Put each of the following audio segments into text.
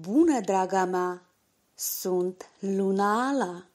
Bună, draga mea! Sunt Luna Ala!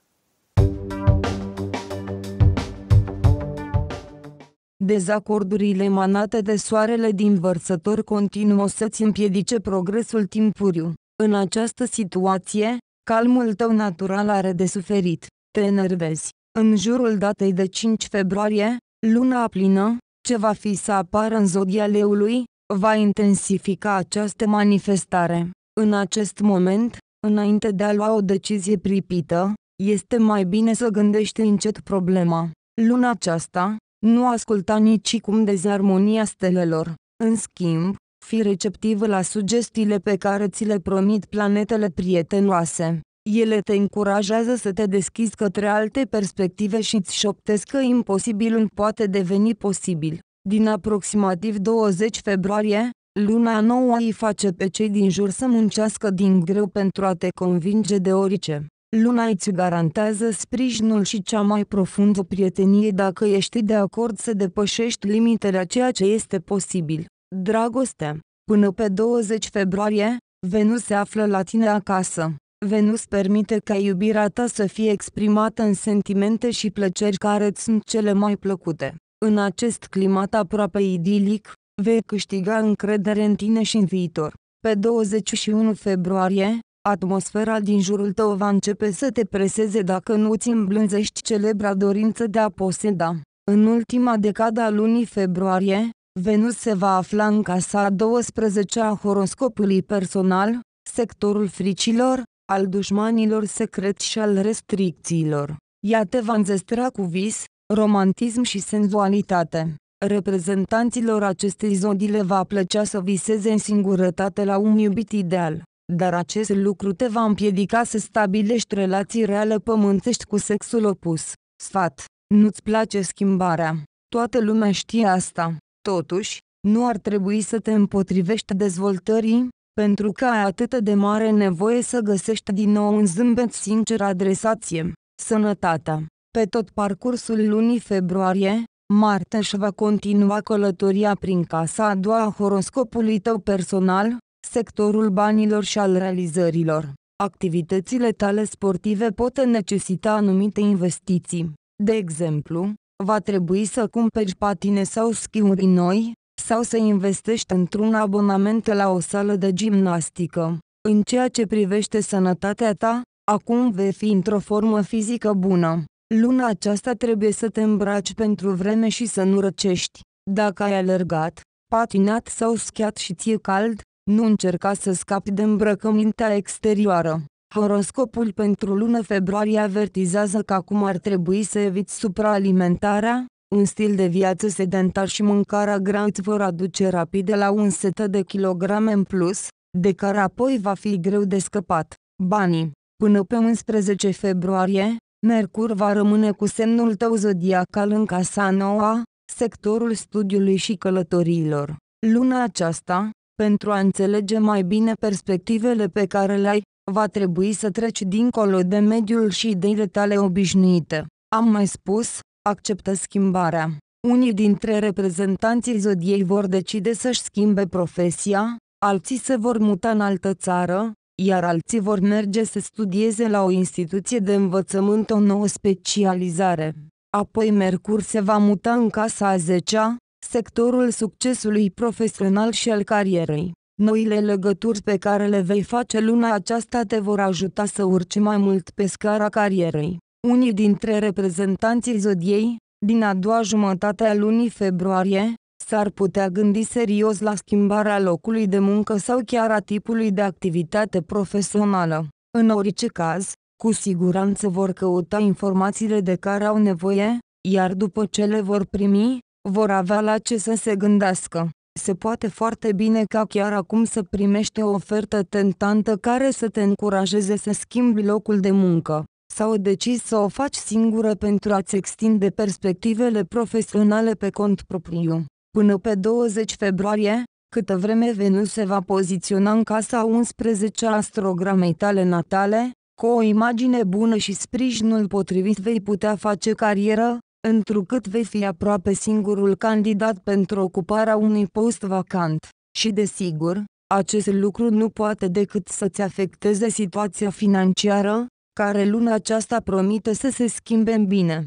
Dezacordurile emanate de soarele din vărsător continuă să-ți împiedice progresul timpuriu. În această situație, calmul tău natural are de suferit. Te enervezi. În jurul datei de 5 februarie, luna plină, ce va fi să apară în zodia leului, va intensifica această manifestare. În acest moment, înainte de a lua o decizie pripită, este mai bine să gândești încet problema. Luna aceasta, nu asculta nicicum dezarmonia stelelor. În schimb, fi receptiv la sugestiile pe care ți le promit planetele prietenoase. Ele te încurajează să te deschizi către alte perspective și îți șoptesc că imposibilul poate deveni posibil. Din aproximativ 20 februarie, Luna nouă îi face pe cei din jur să muncească din greu pentru a te convinge de orice. Luna îți garantează sprijinul și cea mai profundă prietenie dacă ești de acord să depășești limitele a ceea ce este posibil. Dragoste. Până pe 20 februarie, Venus se află la tine acasă. Venus permite ca iubirea ta să fie exprimată în sentimente și plăceri care îți sunt cele mai plăcute. În acest climat aproape idilic, vei câștiga încredere în tine și în viitor. Pe 21 februarie, atmosfera din jurul tău va începe să te preseze dacă nu îți îmblânzești celebra dorință de a poseda. În ultima decada a lunii februarie, Venus se va afla în casa a 12-a horoscopului personal, sectorul fricilor, al dușmanilor secret și al restricțiilor. Ea te va înzestra cu vis, romantism și senzualitate. Reprezentanților acestei zodii le va plăcea să viseze în singurătate la un iubit ideal, dar acest lucru te va împiedica să stabilești relații reale pământești cu sexul opus. Sfat. Nu-ți place schimbarea. Toată lumea știe asta. Totuși, nu ar trebui să te împotrivești dezvoltării, pentru că ai atât de mare nevoie să găsești din nou un zâmbet sincer adresație. Sănătatea. Pe tot parcursul lunii februarie, Marte își va continua călătoria prin casa a doua a horoscopului tău personal, sectorul banilor și al realizărilor. Activitățile tale sportive pot necesita anumite investiții. De exemplu, va trebui să cumperi patine sau schiuri noi, sau să investești într-un abonament la o sală de gimnastică. În ceea ce privește sănătatea ta, acum vei fi într-o formă fizică bună. Luna aceasta trebuie să te îmbraci pentru vreme și să nu răcești. Dacă ai alergat, patinat sau schiat și ție cald, nu încerca să scapi de îmbrăcămintea exterioară. Horoscopul pentru lună februarie avertizează că acum ar trebui să eviți supraalimentarea, un stil de viață sedentar și mâncarea grea îți vor aduce rapid la un set de kilograme în plus, de care apoi va fi greu de scăpat. Banii Până pe 11 februarie, Mercur va rămâne cu semnul tău zodiacal în casa noua, sectorul studiului și călătoriilor. Luna aceasta, pentru a înțelege mai bine perspectivele pe care le ai, va trebui să treci dincolo de mediul și ideile tale obișnuite. Am mai spus, acceptă schimbarea. Unii dintre reprezentanții zodiei vor decide să-și schimbe profesia, alții se vor muta în altă țară, iar alții vor merge să studieze la o instituție de învățământ o nouă specializare. Apoi Mercur se va muta în casa a 10-a, sectorul succesului profesional și al carierei. Noile legături pe care le vei face luna aceasta te vor ajuta să urci mai mult pe scara carierei. Unii dintre reprezentanții zodiei, din a doua jumătate a lunii februarie, s-ar putea gândi serios la schimbarea locului de muncă sau chiar a tipului de activitate profesională. În orice caz, cu siguranță vor căuta informațiile de care au nevoie, iar după ce le vor primi, vor avea la ce să se gândească. Se poate foarte bine ca chiar acum să primești o ofertă tentantă care să te încurajeze să schimbi locul de muncă sau decizi să o faci singură pentru a-ți extinde perspectivele profesionale pe cont propriu. Până pe 20 februarie, câtă vreme Venus se va poziționa în casa 11 a astrogramei tale natale, cu o imagine bună și sprijinul potrivit vei putea face carieră, întrucât vei fi aproape singurul candidat pentru ocuparea unui post vacant. Și desigur, acest lucru nu poate decât să-ți afecteze situația financiară, care luna aceasta promite să se schimbe în bine.